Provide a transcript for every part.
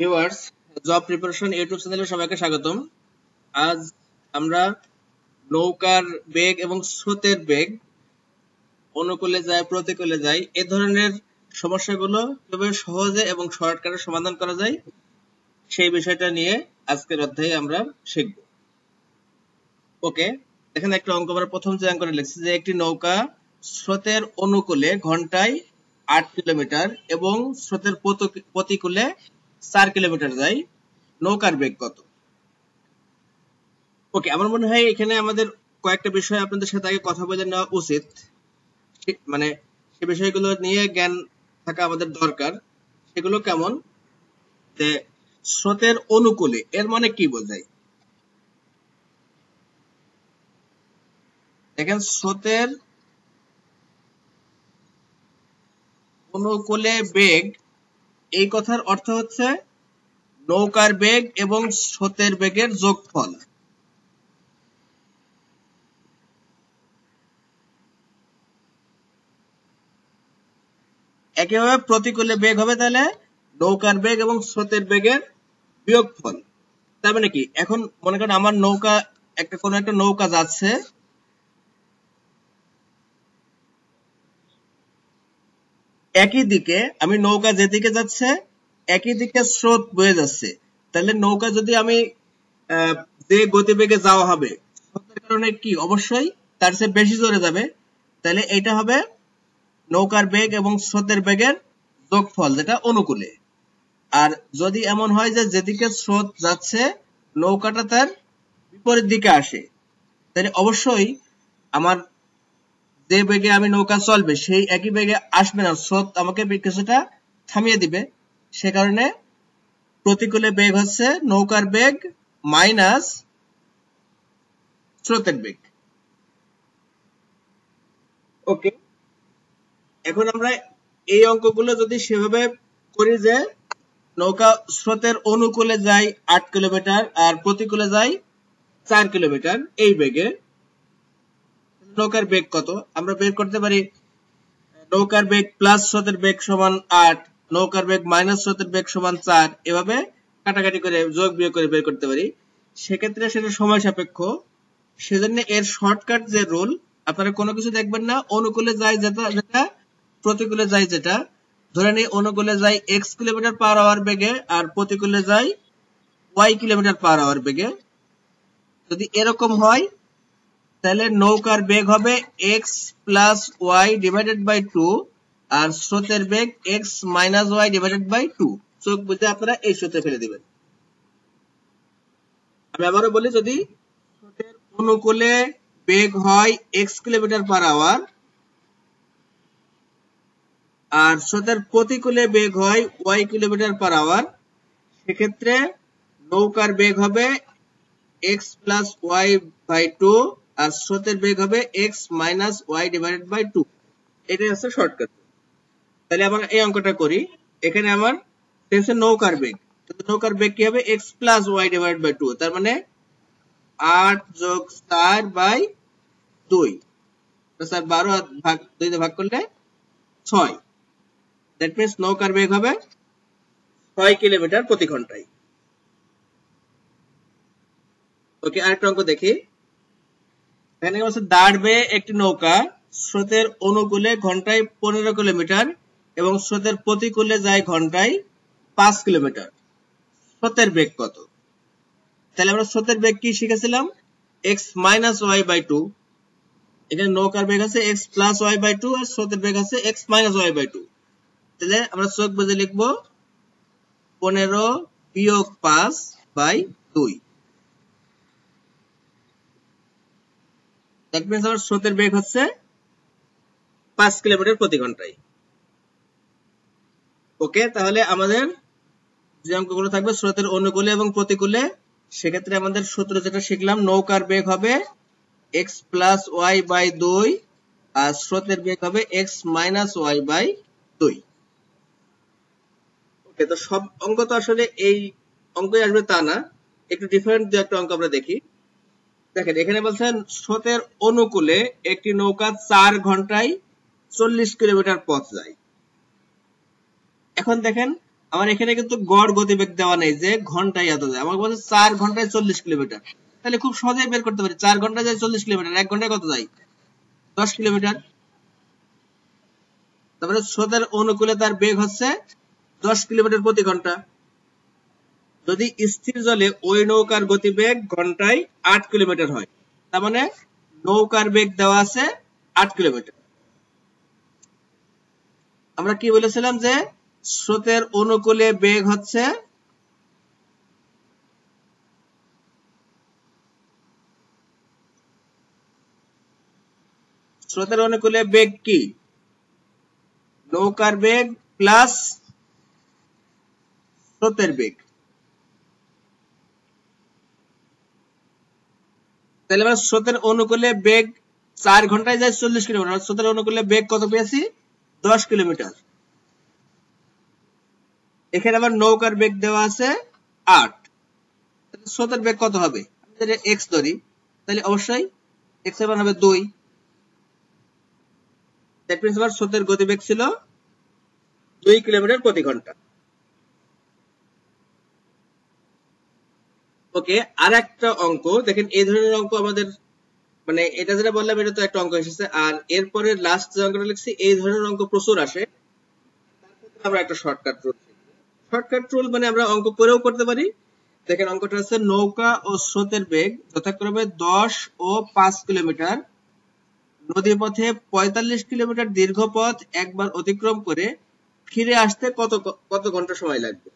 viewers job preparation YouTube চ্যানেলে সবাইকে স্বাগতম আজ আমরা নৌকার বেগ এবং স্রোতের বেগ অনুকূলে যায় প্রতিকূলে যায় এ ধরনের সমস্যাগুলো কিভাবে সহজে এবং শর্টকাটে সমাধান করা যায় সেই বিষয়টা নিয়ে আজকের অধ্যায়ে আমরা শিখব ওকে এখানে একটা অঙ্ক আমরা প্রথম যে অঙ্কটা লিখছি যে একটি নৌকা স্রোতের অনুকূলে ঘন্টায় আট কিলোমিটার এবং স্রোতের প্রতিকূলে চার কিলোমিটার যাই নৌকার বেগ কত ওকে আমার মনে হয় এখানে আমাদের কয়েকটা বিষয় আপনাদের সাথে আগে কথা বলে নেওয়া উচিত মানে সে বিষয়গুলো নিয়ে জ্ঞান থাকা আমাদের দরকার সেগুলো কেমন যে স্রোতের অনুকূলে এর মানে কি বোঝায় দেখেন স্রোতের অনুকূলে বেগ এই কথার অর্থ হচ্ছে নৌকার বেগ এবং স্রোতের বেগের যোগফল একেভাবে প্রতিকূলে বেগ হবে তাহলে নৌকার বেগ এবং স্রোতের বেগের বিয়োগফল তার মানে কি এখন মনে করেন আমার নৌকা একটা কোন একটা নৌকা যাচ্ছে একই দিকে আমি নৌকা যেদিকে যাচ্ছে একই দিকে স্রোত বয়ে যাচ্ছে তাহলে নৌকা যদি আমি যে গতিবেগে যাওয়া হবে স্রোতের কারণে কি অবশ্যই তার চেয়ে বেশি জোরে যাবে তাহলে এটা হবে নৌকার বেগ এবং স্রোতের বেগের যোগফল যেটা অনুকূলে আর যদি এমন হয় যে যেদিকে স্রোত যাচ্ছে নৌকাটা তার বিপরীত দিকে আসে তাহলে অবশ্যই আমার যে বেগে আমি নৌকা চলবে সেই একই বেগে আসবে না স্রোত আমাকে কিছুটা থামিয়ে দিবে সে কারণে প্রতিকূলে বেগ হচ্ছে নৌকার বেগ মাইনাস স্রোতের বেগ ওকে এখন আমরা এই অঙ্কগুলো যদি সেভাবে করি যে নৌকা স্রোতের অনুকূলে যায় আট কিলোমিটার আর প্রতিকূলে যায় চার কিলোমিটার এই বেগে নৌকার বেগ কত আমরা বের করতে পারি নৌকার বেগ প্লাস স্রোতের বেগ সমান আট নৌকার বেগ মাইনাস স্রোতের বেগ সমান চার এভাবে কাটাকাটি করে যোগ বিয়োগ করে বের করতে পারি সেক্ষেত্রে সেটা সময় সাপেক্ষ সেজন্য এর শর্টকাট যে রুল আপনারা কোনো কিছু দেখবেন না অনুকূলে যায় যেটা যেটা প্রতিকূলে যায় যেটা ধরে নিই অনুকূলে যায় এক্স কিলোমিটার পার আওয়ার বেগে আর প্রতিকূলে যায় ওয়াই কিলোমিটার পার আওয়ার বেগে যদি এরকম হয় তাহলে নৌকার বেগ হবে x plus Y divided by two আর স্রোতের বেগ X minus Y divided by two চোখ বুঝতে আপনারা এই স্রোতে ফেলে দিবেন আমি আবারও বলি যদি স্রোতের অনুকূলে বেগ হয় এক্স কিলোমিটার পার আওয়ার আর স্রোতের প্রতিকূলে বেগ হয় ওয়াই কিলোমিটার পার আওয়ার সেক্ষেত্রে নৌকার বেগ হবে x plus y by two আর স্রোতের বেগ হবে x minus Y divided by two এটাই হচ্ছে শর্টকাট তাহলে আমরা এই অঙ্কটা করি এখানে আমার টেন্সের নৌকার বেগ নৌকার বেগ কি হবে x plus y divide by two তার মানে আট যোগ চার বাই দুই স্যার বারো ভাগ দুই ভাগ করলে ছয় দ্যাট মিনস নৌকার বেগ হবে ছয় কিলোমিটার প্রতি ঘন্টায় ওকে আরেকটা অঙ্ক দেখি এখানে বলছে দাঁড়বে একটি নৌকা স্রোতের অনুকূলে ঘন্টায় পনেরো কিলোমিটার এবং স্রোতের প্রতিকূলে যায় ঘন্টায় পাঁচ কিলোমিটার স্রোতের বেগ কত তাহলে আমরা স্রোতের বেগ কি শিখেছিলাম x minus y by two এখানে নৌকার বেগ আছে x plus y by two আর স্রোতের বেগ আছে x minus y by two তাহলে আমরা চোখ বেঁধে লিখবো পনেরো বিয়োগ পাঁচ বাই দুই দ্যাট মিনস আমার স্রোতের বেগ হচ্ছে পাঁচ কিলোমিটার প্রতি ঘন্টায় ওকে তাহলে আমাদের যে অঙ্কগুলো থাকবে স্রোতের অনুকূলে এবং প্রতিকূলে সেক্ষেত্রে আমাদের সূত্র যেটা শিখলাম নৌকার বেগ হবে এক্স প্লাস ওয়াই আর স্রোতের বেগ হবে এক্স মাইনাস ওয়াই ওকে তো সব অঙ্ক তো আসলে এই অঙ্কই আসবে তা না একটু ডিফারেন্ট দু একটা অঙ্ক আমরা দেখি দেখেন এখানে বলছেন স্রোতের অনুকূলে একটি নৌকা চার ঘন্টায় চল্লিশ কিলোমিটার পথ যায় এখন দেখেন আমার এখানে কিন্তু গড় গতিবেগ দেওয়া নেই যে ঘন্টায় এত যায় আমাকে বলছে চার ঘন্টায় চল্লিশ কিলোমিটার তাহলে খুব সহজেই বের করতে পারি চার ঘন্টায় যায় চল্লিশ কিলোমিটার এক ঘন্টায় কত যায় দশ কিলোমিটার তারপরে স্রোতের অনুকূলে তার বেগ হচ্ছে দশ কিলোমিটার প্রতি ঘন্টা যদি স্থির জলে ওই নৌকার গতিবেগ ঘন্টায় আট কিলোমিটার হয় তার মানে নৌকার বেগ দেওয়া আছে আট কিলোমিটার আমরা কি বলেছিলাম যে স্রোতের অনুকূলে বেগ হচ্ছে স্রোতের অনুকূলে বেগ কি নৌকার বেগ প্লাস স্রোতের বেগ তাহলে আমরা স্রোতের অনুকূলে বেগ চার ঘন্টায় যায় চল্লিশ কিলোমিটার স্রোতের অনুকূলে বেগ কত পেয়েছি দশ কিলোমিটার এখানে আবার নৌকার বেগ দেওয়া আছে আট স্রোতের বেগ কত হবে এক্স ধরি তাহলে অবশ্যই এক্স এবার হবে দুই দ্যাট মিনস আমার স্রোতের গতিবেগ ছিল দুই কিলোমিটার প্রতি ঘন্টা ওকে আর একটা অঙ্ক দেখেন এই ধরনের অঙ্ক আমাদের মানে এটা যেটা বললাম এটা তো একটা অঙ্ক এসেছে আর এরপরে লাস্ট যে অঙ্কটা লিখছি এই ধরনের অঙ্ক প্রচুর আসে আমরা একটা শর্টকাট রুল শর্টকাট রুল মানে আমরা অঙ্ক পরেও করতে পারি দেখেন অঙ্কটা আছে নৌকা ও স্রোতের বেগ যথাক্রমে দশ ও পাঁচ কিলোমিটার নদী পথে পঁয়তাল্লিশ কিলোমিটার দীর্ঘ পথ একবার অতিক্রম করে ফিরে আসতে কত কত ঘন্টা সময় লাগবে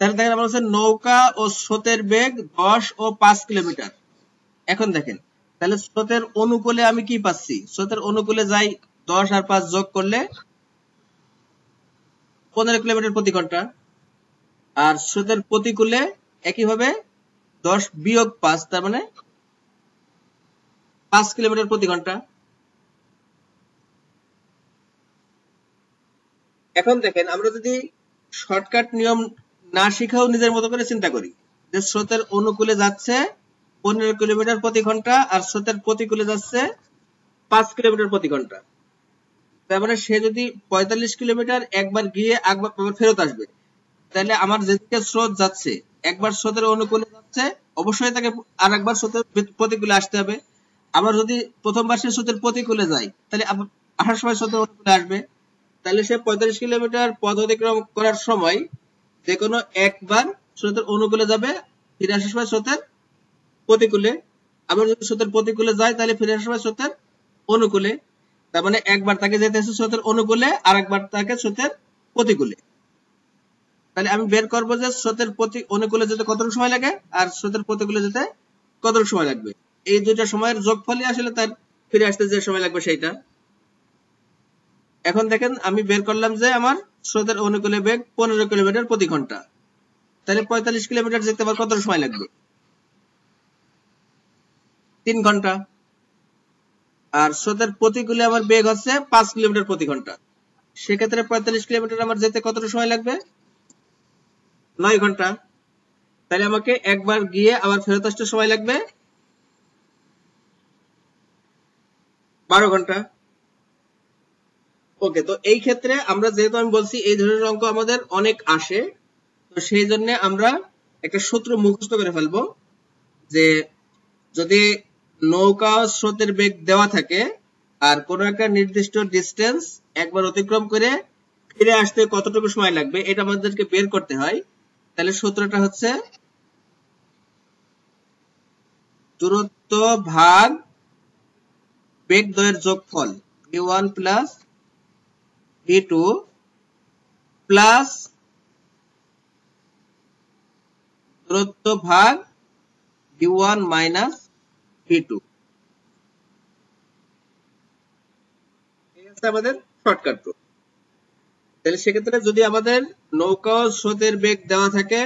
তাহলে দেখেন আমরা বলছে নৌকা ও স্রোতের বেগ দশ ও পাঁচ কিলোমিটার এখন দেখেন তাহলে স্রোতের অনুকূলে আমি কি পাচ্ছি স্রোতের অনুকূলে যাই দশ আর পাঁচ যোগ করলে পনেরো কিলোমিটার প্রতি ঘন্টা আর স্রোতের প্রতিকূলে একইভাবে দশ বিয়োগ পাঁচ তার মানে পাঁচ কিলোমিটার প্রতি ঘন্টা এখন দেখেন আমরা যদি শর্টকাট নিয়ম না শিখেও নিজের মতো করে চিন্তা করি যে স্রোতের অনুকূলে যাচ্ছে পনেরো কিলোমিটার প্রতি ঘন্টা আর স্রোতের প্রতিকূলে যাচ্ছে পাঁচ কিলোমিটার প্রতি ঘন্টা তারপরে মানে সে যদি পঁয়তাল্লিশ কিলোমিটার একবার গিয়ে একবার ফেরত আসবে তাহলে আমার যেদিকে স্রোত যাচ্ছে একবার স্রোতের অনুকূলে যাচ্ছে অবশ্যই তাকে আর একবার স্রোতের প্রতিকূলে আসতে হবে আবার যদি প্রথমবার সে স্রোতের প্রতিকূলে যায় তাহলে আসার সময় স্রোতের অনুকূলে আসবে তাহলে সে পঁয়তাল্লিশ কিলোমিটার পদ অতিক্রম করার সময় যে কোনো একবার স্রোতের অনুকূলে যাবে ফিরে আসার সময় স্রোতের প্রতিকূলে আবার যদি স্রোতের প্রতিকূলে যায় তাহলে ফিরে আসার সময় স্রোতের অনুকূলে তার মানে একবার তাকে যেতে আসে স্রোতের অনুকূলে আর একবার তাকে স্রোতের প্রতিকূলে তাহলে আমি বের করবো যে স্রোতের প্রতি অনুকূলে যেতে কতটুকু সময় লাগে আর স্রোতের প্রতিকূলে যেতে কতটুকু সময় লাগবে এই দুটা সময়ের যোগফলই আসলে তার ফিরে আসতে যে সময় লাগবে সেইটা এখন দেখেন আমি বের করলাম যে আমার স্রোতের অনুকূলে বেগ পনেরো কিলোমিটার প্রতি ঘন্টা তাহলে পঁয়তাল্লিশ কিলোমিটার যেতে আমার কত সময় লাগবে তিন ঘন্টা আর স্রোতের প্রতিকূলে আমার বেগ হচ্ছে পাঁচ কিলোমিটার প্রতি ঘন্টা সেক্ষেত্রে পঁয়তাল্লিশ কিলোমিটার আমার যেতে কতটা সময় লাগবে নয় ঘন্টা তাহলে আমাকে একবার গিয়ে আবার ফেরত আসতে সময় লাগবে বারো ঘন্টা ওকে তো এই ক্ষেত্রে আমরা যেহেতু আমি বলছি এই ধরনের অঙ্ক আমাদের অনেক আসে তো সেই জন্য আমরা একটা সূত্র মুখস্থ করে ফেলব যে যদি নৌকা স্রোতের বেগ দেওয়া থাকে আর কোনো একটা নির্দিষ্ট ডিস্টেন্স একবার অতিক্রম করে ফিরে আসতে কতটুকু সময় লাগবে এটা আমাদেরকে বের করতে হয় তাহলে সূত্রটা হচ্ছে দূরত্ব ভাগ বেগ দয়ের যোগফল ওয়ান প্লাস প্লাস দূরত্ব ভাগ D one minus D two আমাদের শর্টকাট তাহলে সেক্ষেত্রে যদি আমাদের নৌকা ও স্রোতের বেগ দেওয়া থাকে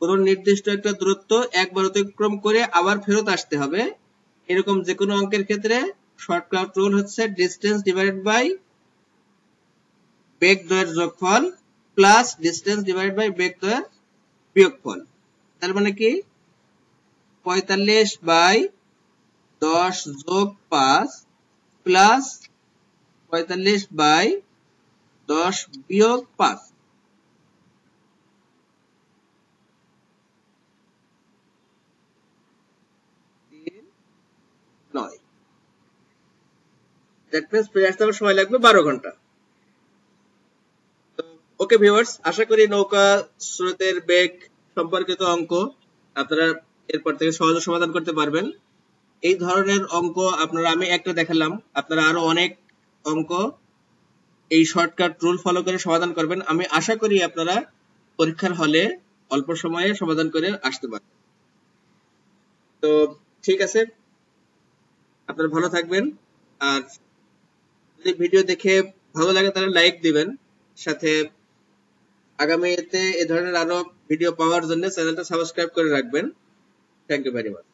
কোনো নির্দিষ্ট একটা দূরত্ব একবার অতিক্রম করে আবার ফেরত আসতে হবে এরকম যে কোনো অঙ্কের ক্ষেত্রে শর্টকাট রুল হচ্ছে ডিস্টেন্স ডিভাইডেড বাই বেগ দয়ের যোগফল প্লাস ডিসটেন্স ডিভাইড বাই বেগ দয়ের বিয়োগফল তার মানে কি পঁয়তাল্লিশ বাই দশ যোগ পাঁচ প্লাস পঁয়তাল্লিশ বাই দশ বিয়োগ পাঁচ নয় দ্যাট ফিরে আসতে সময় লাগবে বারো ঘন্টা ওকে ভিউয়ার্স আশা করি নৌকা স্রোতের বেগ সম্পর্কিত অঙ্ক আপনারা এরপর থেকে সহজে সমাধান করতে পারবেন এই ধরনের অঙ্ক আপনারা আমি একটা দেখালাম আপনারা আরো অনেক অঙ্ক এই শর্টকাট রুল ফলো করে সমাধান করবেন আমি আশা করি আপনারা পরীক্ষার হলে অল্প সময়ে সমাধান করে আসতে পারবেন তো ঠিক আছে আপনারা ভালো থাকবেন আর যদি ভিডিও দেখে ভালো লাগে তাহলে লাইক দিবেন সাথে আগামীতে এ ধরনের আরো ভিডিও পাওয়ার জন্য চ্যানেলটা সাবস্ক্রাইব করে রাখবেন থ্যাংক ইউ ভেরি মাচ